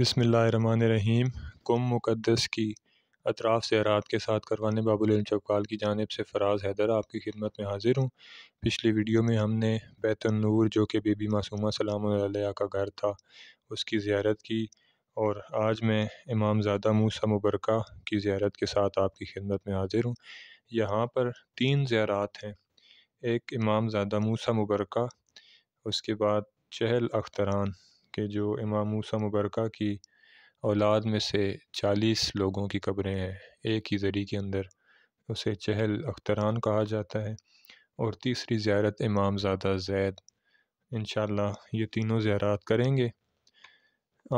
बिसमीम कुम मुक़दस की अतराफ़ अरात के साथ करवाने बाबुल चौकाल की जानब से फराज हैदर आपकी खिदमत में हाजिर हूँ पिछली वीडियो में हमने बैतनूर जो कि बीबी मासूमा सलाम का घर था उसकी ज़्यारत की और आज मैं इमामजादा मूसा मुबरक की ज़्यारत के साथ आपकी खिदमत में हाजिर हूँ यहाँ पर तीन ज़्यारत हैं एक इमामजादा मूसा मुबरक उसके बाद चहल अख्तरान कि जो इमाम मूसा मुबरक की औलाद में से चालीस लोगों की कब्रें हैं एक ही जरी के अंदर उसे चहल अख्तरान कहा जाता है और तीसरी ज्यारत इमाम ज्यादा जैद इन ये तीनों ज़्यारत करेंगे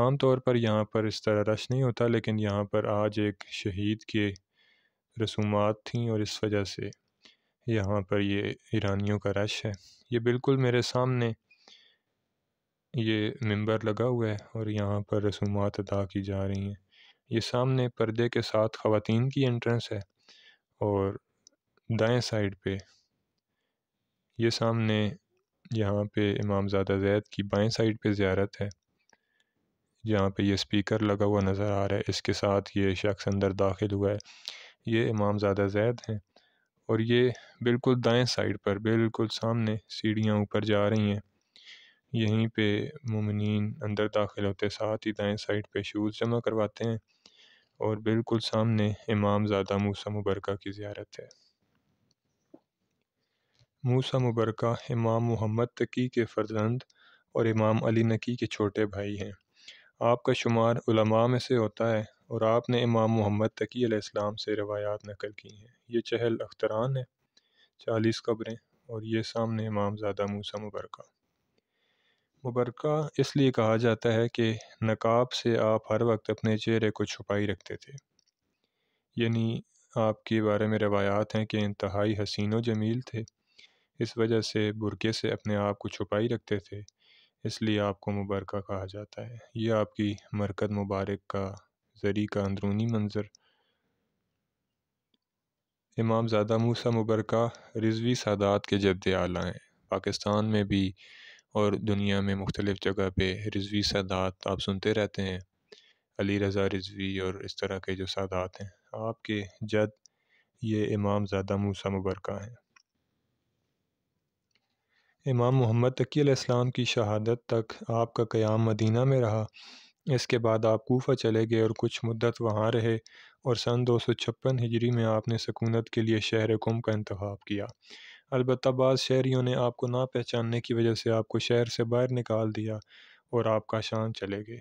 आम तौर पर यहाँ पर इस तरह रश नहीं होता लेकिन यहाँ पर आज एक शहीद के रसूमात थी और इस वजह से यहाँ पर ये ईरानियों का रश है ये बिल्कुल मेरे सामने ये मिंबर लगा हुआ है और यहाँ पर रसूमात अदा की जा रही हैं ये सामने पर्दे के साथ ख़वातीन की एंट्रेंस है और दाएं साइड पे ये सामने यहाँ पे इमामजादा जैद की बाएं साइड पे ज़्यारत है यहाँ पे ये स्पीकर लगा हुआ नज़र आ रहा है इसके साथ ये शख्स अंदर दाखिल हुआ है ये इमामजादा जैद हैं और ये बिल्कुल दाएं साइड पर बिल्कुल सामने सीढ़ियाँ ऊपर जा रही हैं यहीं पे मुमिनीन अंदर दाखिल होते साथ ही दाएं साइड पे शूज़ जमा करवाते हैं और बिल्कुल सामने इमाम ज्यादा मूसा मुबरका की ज्यारत है मूसा मुबरका इमाम मोहम्मद तकी के फर्जंद और इमाम अली नकी के छोटे भाई हैं आपका शुमार उलमा में से होता है और आपने इमाम मोहम्मद तकी अलैहिस्सलाम से रवायात नकल की हैं ये चहल अख्तरान है चालीस कब्रें और ये सामने इमाम ज्यादा मूसा मुबरका मुबरक़ा इसलिए कहा जाता है कि नकाब से आप हर वक्त अपने चेहरे को छुपाई रखते थे यानी आपके बारे में रवायात हैं कि इंतहाई हसीन व जमील थे इस वजह से बुरके से अपने आप को छुपाई रखते थे इसलिए आपको मुबरक़ा कहा जाता है यह आपकी मरकत मुबारक का जरी का अंदरूनी मंजर इमाम ज़ादा मूसा मुबरका रिजवी सादात के जद आला हैं पाकिस्तान में भी और दुनिया में मुख्तलिफ़ जगह पर रिजवी सादात आप सुनते रहते हैं अली रज़ा रिजवी और इस तरह के जो सादात हैं आपके जद ये इमाम ज़्यादा मूसा मुबरका हैं इमाम मोहम्मद तकी इस्लाम की शहादत तक आपका क़याम मदीना में रहा इसके बाद आप कोफा चले गए और कुछ मुद्दत वहाँ रहे और सन दो सौ छप्पन हिजरी में आपने सकूनत के लिए शहर कुम का इंतखब किया अलबत्त बाज़ शहरीों ने आपको ना पहचानने की वजह से आपको शहर से बाहर निकाल दिया और आपका शान चले गए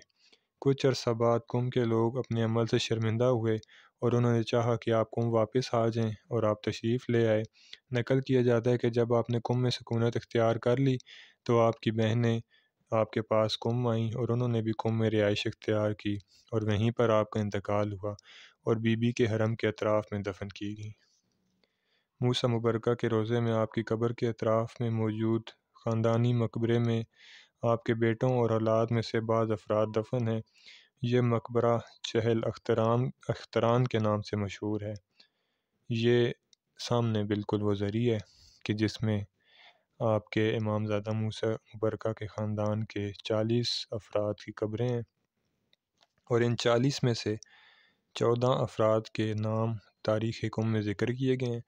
कुछ अरसा बाद कुम के लोग अपने अमल से शर्मिंदा हुए और उन्होंने चाहा कि आप कुम वापस आ जाएं और आप तशरीफ़ ले आए नकल किया जाता है कि जब आपने कुम में सकूनत इख्तियार कर ली तो आपकी बहनें आपके पास कुम आईं और उन्होंने भी कुम में रिहाइश इख्तियार की और वहीं पर आपका इंतकाल हुआ और बीबी के हरम के अतराफ़ में दफन की गई मूसा मुबरक के रोज़े में आपकी कबर के अतराफ़ में मौजूद ख़ानदानी मकबरे में आपके बेटों और हालात में से बाज़ अफराद दफन हैं यह मकबरा चहल अख्तराम अख्तरान के नाम से मशहूर है ये सामने बिल्कुल वो जरिए है कि जिसमें आपके इमामजादा मूसा मुबरक के ख़ानदान के चालीस अफराद की कबरें हैं और इन चालीस में से चौदह अफराद के नाम तारीख़ कम में ज़िक्र किए गए हैं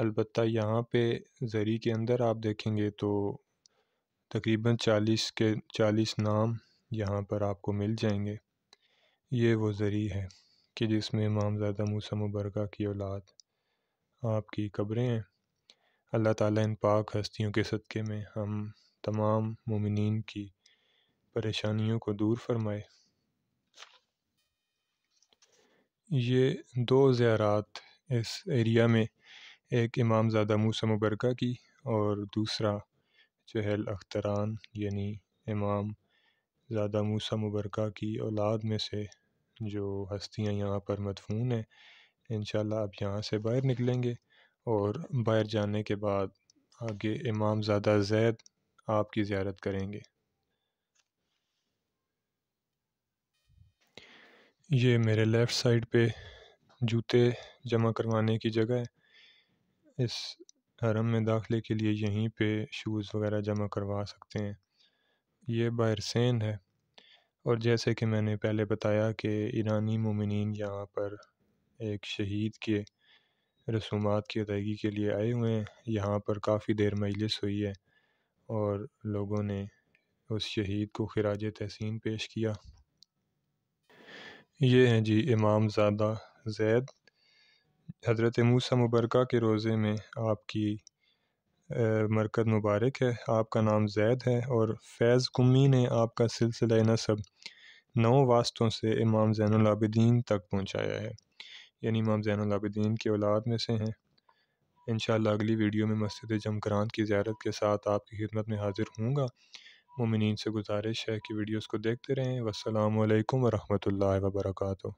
अलबत् यहाँ पे ज़री के अंदर आप देखेंगे तो तकरीबन चालीस के चालीस नाम यहाँ पर आपको मिल जाएंगे ये वो ज़री है कि जिसमें इमामजादा मूसा मुबरका की औलाद आपकी कब्रें हैं अल्लाह ताला इन पाक हस्तियों के सदक़े में हम तमाम ममिन की परेशानियों को दूर फरमाए ये दो ज़्यारात इस एरिया में एक इमाम ज्यादा मूसा मुबरका की और दूसरा चहल अख्तरान यानी इमाम ज्यादा मूसा मुबरका की औलाद में से जो हस्तियाँ यहाँ पर मदफून हैं इन आप यहाँ से बाहर निकलेंगे और बाहर जाने के बाद आगे इमाम ज्यादा जैद आपकी ज़्यारत करेंगे ये मेरे लेफ़्ट साइड पे जूते जमा करवाने की जगह है इस हरम में दाखिले के लिए यहीं पे शूज़ वगैरह जमा करवा सकते हैं ये बारसेन है और जैसे कि मैंने पहले बताया कि ईरानी ममिन यहाँ पर एक शहीद के रसूमात की अदायगी के लिए आए हुए हैं यहाँ पर काफ़ी देर मजलिस हुई है और लोगों ने उस शहीद को खराज तहसीन पेश किया ये हैं जी इमाम ज़्यादा जैद हज़रत मूसा मुबरका के रोज़े में आपकी मरकज़ मुबारक है आपका नाम जैद है और फैज़ कुमी ने आपका सिलसिला नसब नौ वास्तों से इमाम ज़ैनआबद्दीन तक पहुँचाया है यानी इमाम ज़ैनआबद्दीन की औलाद में से हैं इन अगली वीडियो में मस्जिद जमकरान की ज्यारत के साथ आपकी खिदमत में हाजिर हूँगा मुमिन से गुजारिश है कि वीडियोज़ को देखते रहें वालकम वरहमल वर्का